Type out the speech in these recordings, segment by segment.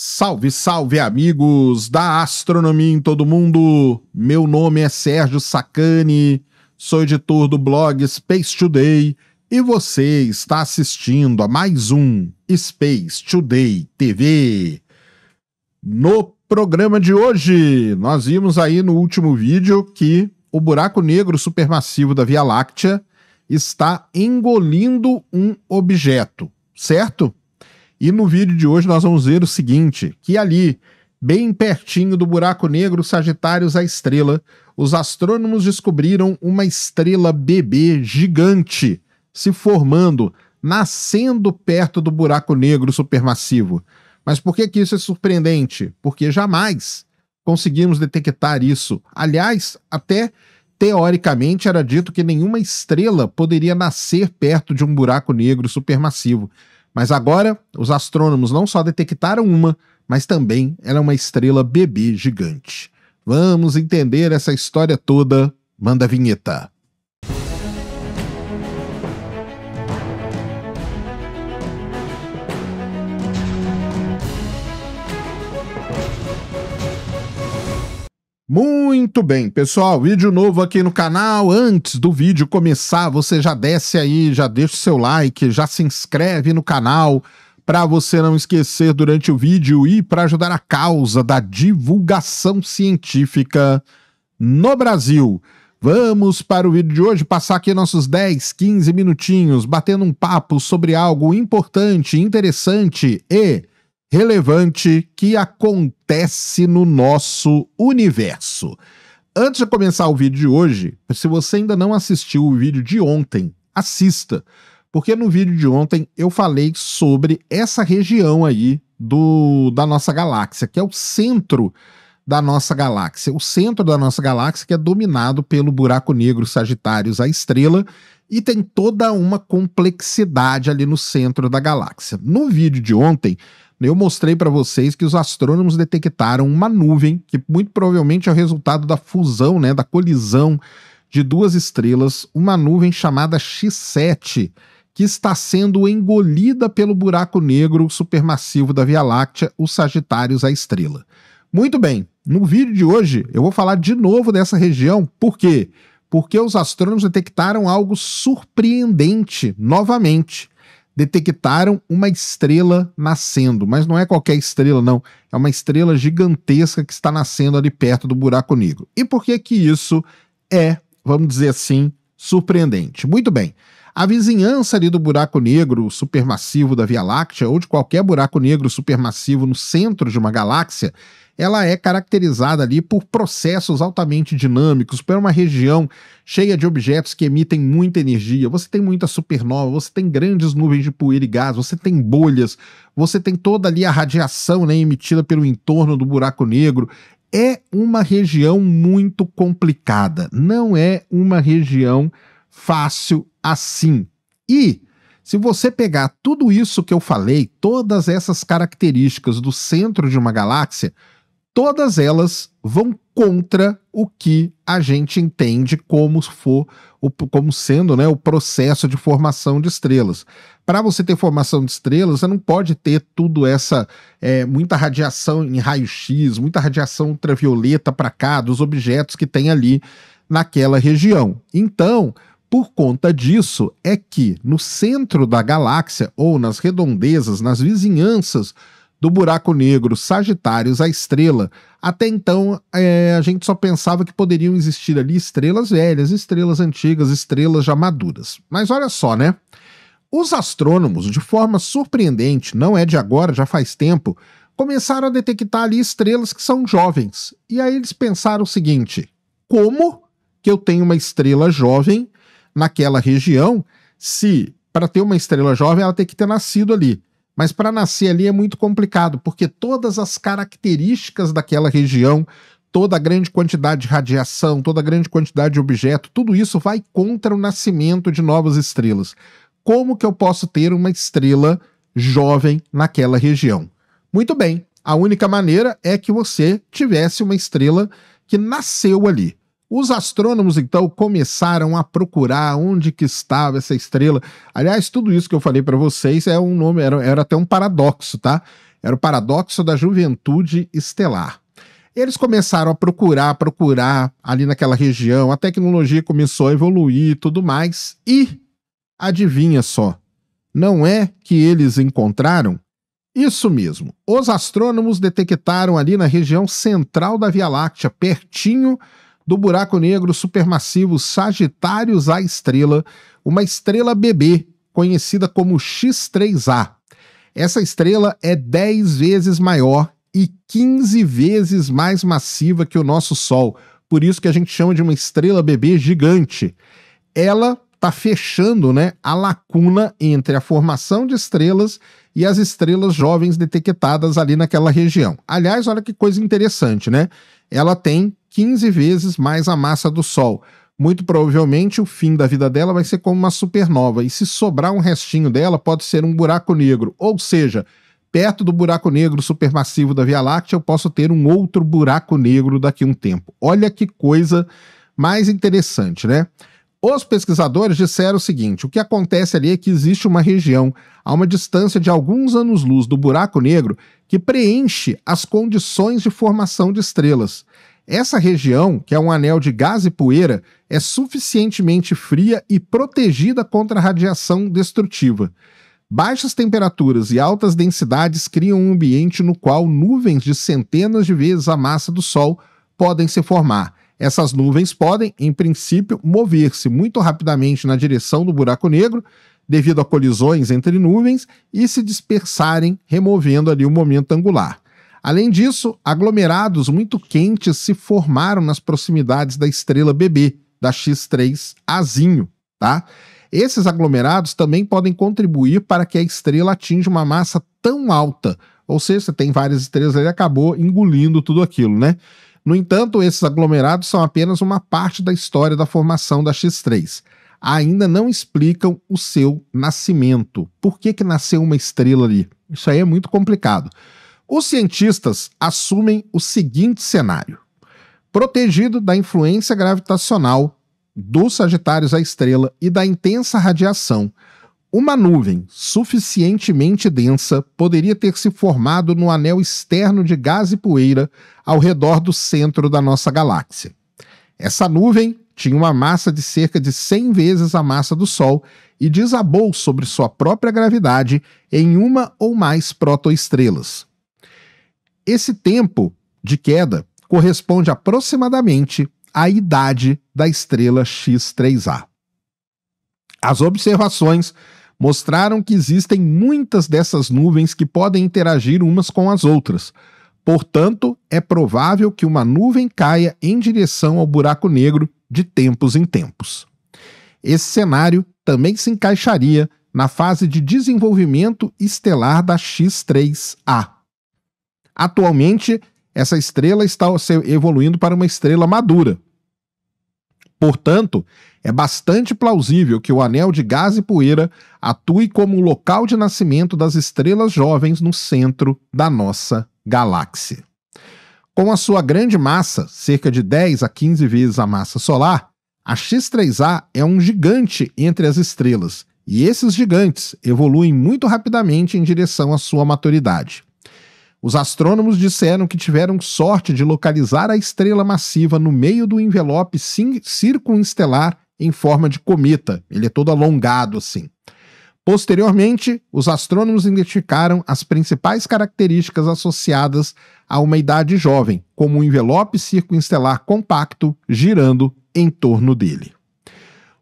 Salve, salve amigos da astronomia em todo mundo. Meu nome é Sérgio Sacani, sou editor do blog Space Today e você está assistindo a mais um Space Today TV. No programa de hoje, nós vimos aí no último vídeo que o buraco negro supermassivo da Via Láctea está engolindo um objeto, certo? E no vídeo de hoje nós vamos ver o seguinte: que ali, bem pertinho do buraco negro Sagitários a Estrela, os astrônomos descobriram uma estrela bebê gigante se formando, nascendo perto do buraco negro supermassivo. Mas por que, que isso é surpreendente? Porque jamais conseguimos detectar isso. Aliás, até teoricamente era dito que nenhuma estrela poderia nascer perto de um buraco negro supermassivo. Mas agora, os astrônomos não só detectaram uma, mas também era é uma estrela bebê gigante. Vamos entender essa história toda. Manda a vinheta. Muito bem, pessoal, vídeo novo aqui no canal. Antes do vídeo começar, você já desce aí, já deixa o seu like, já se inscreve no canal para você não esquecer durante o vídeo e para ajudar a causa da divulgação científica no Brasil. Vamos para o vídeo de hoje passar aqui nossos 10, 15 minutinhos batendo um papo sobre algo importante, interessante e relevante que acontece no nosso universo. Antes de começar o vídeo de hoje, se você ainda não assistiu o vídeo de ontem, assista, porque no vídeo de ontem eu falei sobre essa região aí do, da nossa galáxia, que é o centro da nossa galáxia. O centro da nossa galáxia que é dominado pelo buraco negro Sagitários, a estrela, e tem toda uma complexidade ali no centro da galáxia. No vídeo de ontem, eu mostrei para vocês que os astrônomos detectaram uma nuvem que muito provavelmente é o resultado da fusão, né, da colisão de duas estrelas, uma nuvem chamada X7, que está sendo engolida pelo buraco negro supermassivo da Via Láctea, os Sagitários a estrela. Muito bem, no vídeo de hoje eu vou falar de novo dessa região, por quê? Porque os astrônomos detectaram algo surpreendente novamente detectaram uma estrela nascendo, mas não é qualquer estrela, não. É uma estrela gigantesca que está nascendo ali perto do buraco negro. E por que que isso é, vamos dizer assim, surpreendente? Muito bem. A vizinhança ali do buraco negro supermassivo da Via Láctea ou de qualquer buraco negro supermassivo no centro de uma galáxia, ela é caracterizada ali por processos altamente dinâmicos, por uma região cheia de objetos que emitem muita energia. Você tem muita supernova, você tem grandes nuvens de poeira e gás, você tem bolhas, você tem toda ali a radiação né, emitida pelo entorno do buraco negro é uma região muito complicada, não é uma região fácil assim. E se você pegar tudo isso que eu falei, todas essas características do centro de uma galáxia, todas elas vão contra o que a gente entende como for como sendo né, o processo de formação de estrelas. Para você ter formação de estrelas, você não pode ter tudo essa é, muita radiação em raio-x, muita radiação ultravioleta para cá, dos objetos que tem ali naquela região. Então, por conta disso, é que no centro da galáxia ou nas redondezas, nas vizinhanças do buraco negro Sagitários a estrela, até então é, a gente só pensava que poderiam existir ali estrelas velhas, estrelas antigas, estrelas já maduras. Mas olha só, né? Os astrônomos, de forma surpreendente, não é de agora, já faz tempo, começaram a detectar ali estrelas que são jovens. E aí eles pensaram o seguinte: como que eu tenho uma estrela jovem naquela região, se para ter uma estrela jovem ela tem que ter nascido ali. Mas para nascer ali é muito complicado, porque todas as características daquela região, toda a grande quantidade de radiação, toda a grande quantidade de objeto, tudo isso vai contra o nascimento de novas estrelas. Como que eu posso ter uma estrela jovem naquela região? Muito bem, a única maneira é que você tivesse uma estrela que nasceu ali. Os astrônomos então começaram a procurar onde que estava essa estrela. Aliás, tudo isso que eu falei para vocês é um nome, era, era até um paradoxo, tá? Era o paradoxo da juventude estelar. Eles começaram a procurar, procurar ali naquela região, a tecnologia começou a evoluir e tudo mais, e adivinha só, não é que eles encontraram? Isso mesmo, os astrônomos detectaram ali na região central da Via Láctea, pertinho do buraco negro supermassivo Sagitários A estrela, uma estrela bebê, conhecida como X3A. Essa estrela é 10 vezes maior e 15 vezes mais massiva que o nosso Sol, por isso que a gente chama de uma estrela bebê gigante. Ela está fechando né, a lacuna entre a formação de estrelas e as estrelas jovens detectadas ali naquela região. Aliás, olha que coisa interessante, né? Ela tem 15 vezes mais a massa do Sol. Muito provavelmente o fim da vida dela vai ser como uma supernova, e se sobrar um restinho dela, pode ser um buraco negro. Ou seja, perto do buraco negro supermassivo da Via Láctea, eu posso ter um outro buraco negro daqui a um tempo. Olha que coisa mais interessante, né? Os pesquisadores disseram o seguinte: o que acontece ali é que existe uma região a uma distância de alguns anos-luz do buraco negro que preenche as condições de formação de estrelas. Essa região, que é um anel de gás e poeira, é suficientemente fria e protegida contra radiação destrutiva. Baixas temperaturas e altas densidades criam um ambiente no qual nuvens de centenas de vezes a massa do Sol podem se formar. Essas nuvens podem, em princípio, mover-se muito rapidamente na direção do buraco negro, devido a colisões entre nuvens, e se dispersarem, removendo ali o momento angular. Além disso, aglomerados muito quentes se formaram nas proximidades da estrela BB, da X3 Azinho, tá? Esses aglomerados também podem contribuir para que a estrela atinja uma massa tão alta, ou seja, você tem várias estrelas e acabou engolindo tudo aquilo, né? No entanto, esses aglomerados são apenas uma parte da história da formação da X3. Ainda não explicam o seu nascimento. Por que, que nasceu uma estrela ali? Isso aí é muito complicado. Os cientistas assumem o seguinte cenário: protegido da influência gravitacional dos Sagitários à estrela e da intensa radiação, uma nuvem suficientemente densa poderia ter se formado no anel externo de gás e poeira ao redor do centro da nossa galáxia. Essa nuvem tinha uma massa de cerca de 100 vezes a massa do Sol e desabou sobre sua própria gravidade em uma ou mais protoestrelas, esse tempo de queda corresponde aproximadamente à idade da estrela X3A. As observações mostraram que existem muitas dessas nuvens que podem interagir umas com as outras. Portanto, é provável que uma nuvem caia em direção ao buraco negro de tempos em tempos. Esse cenário também se encaixaria na fase de desenvolvimento estelar da X3A, Atualmente, essa estrela está se evoluindo para uma estrela madura. Portanto, é bastante plausível que o anel de gás e poeira atue como o local de nascimento das estrelas jovens no centro da nossa galáxia. Com a sua grande massa, cerca de 10 a 15 vezes a massa solar, a X3A é um gigante entre as estrelas, e esses gigantes evoluem muito rapidamente em direção à sua maturidade. Os astrônomos disseram que tiveram sorte de localizar a estrela massiva no meio do envelope circunestelar em forma de cometa. Ele é todo alongado assim. Posteriormente, os astrônomos identificaram as principais características associadas a uma idade jovem, como um envelope circunestelar compacto girando em torno dele.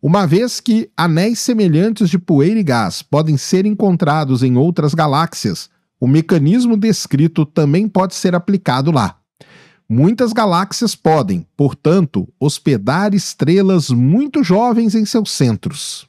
Uma vez que anéis semelhantes de poeira e gás podem ser encontrados em outras galáxias, o mecanismo descrito também pode ser aplicado lá. Muitas galáxias podem, portanto, hospedar estrelas muito jovens em seus centros.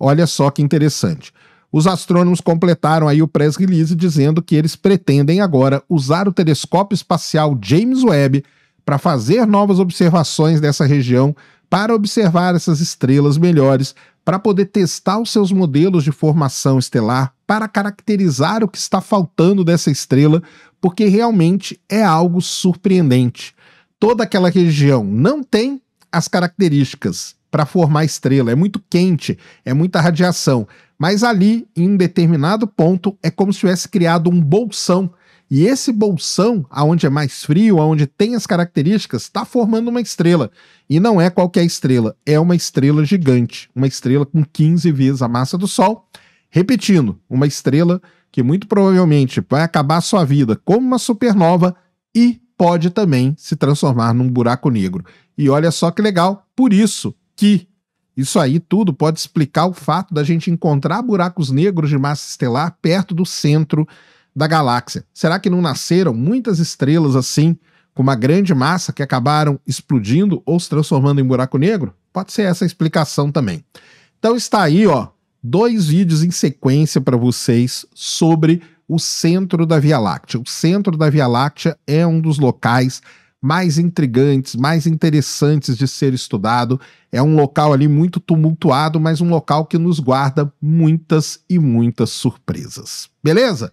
Olha só que interessante. Os astrônomos completaram aí o press release dizendo que eles pretendem agora usar o telescópio espacial James Webb para fazer novas observações dessa região para observar essas estrelas melhores, para poder testar os seus modelos de formação estelar, para caracterizar o que está faltando dessa estrela, porque realmente é algo surpreendente. Toda aquela região não tem as características para formar estrela, é muito quente, é muita radiação, mas ali, em um determinado ponto, é como se tivesse criado um bolsão e esse bolsão, aonde é mais frio, aonde tem as características, está formando uma estrela. E não é qualquer é estrela, é uma estrela gigante, uma estrela com 15 vezes a massa do Sol. Repetindo, uma estrela que muito provavelmente vai acabar sua vida como uma supernova e pode também se transformar num buraco negro. E olha só que legal, por isso que isso aí tudo pode explicar o fato da gente encontrar buracos negros de massa estelar perto do centro da galáxia. Será que não nasceram muitas estrelas assim, com uma grande massa que acabaram explodindo ou se transformando em buraco negro? Pode ser essa a explicação também. Então está aí, ó, dois vídeos em sequência para vocês sobre o centro da Via Láctea. O centro da Via Láctea é um dos locais mais intrigantes, mais interessantes de ser estudado. É um local ali muito tumultuado, mas um local que nos guarda muitas e muitas surpresas. Beleza?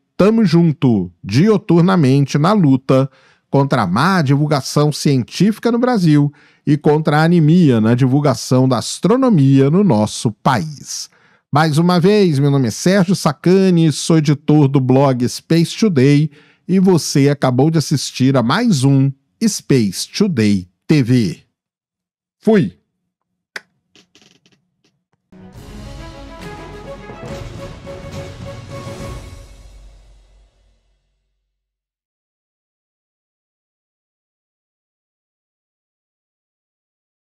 estamos junto, dioturnamente, na luta contra a má divulgação científica no Brasil e contra a anemia na divulgação da astronomia no nosso país. Mais uma vez, meu nome é Sérgio Sacani, sou editor do blog Space Today e você acabou de assistir a mais um Space Today TV. Fui!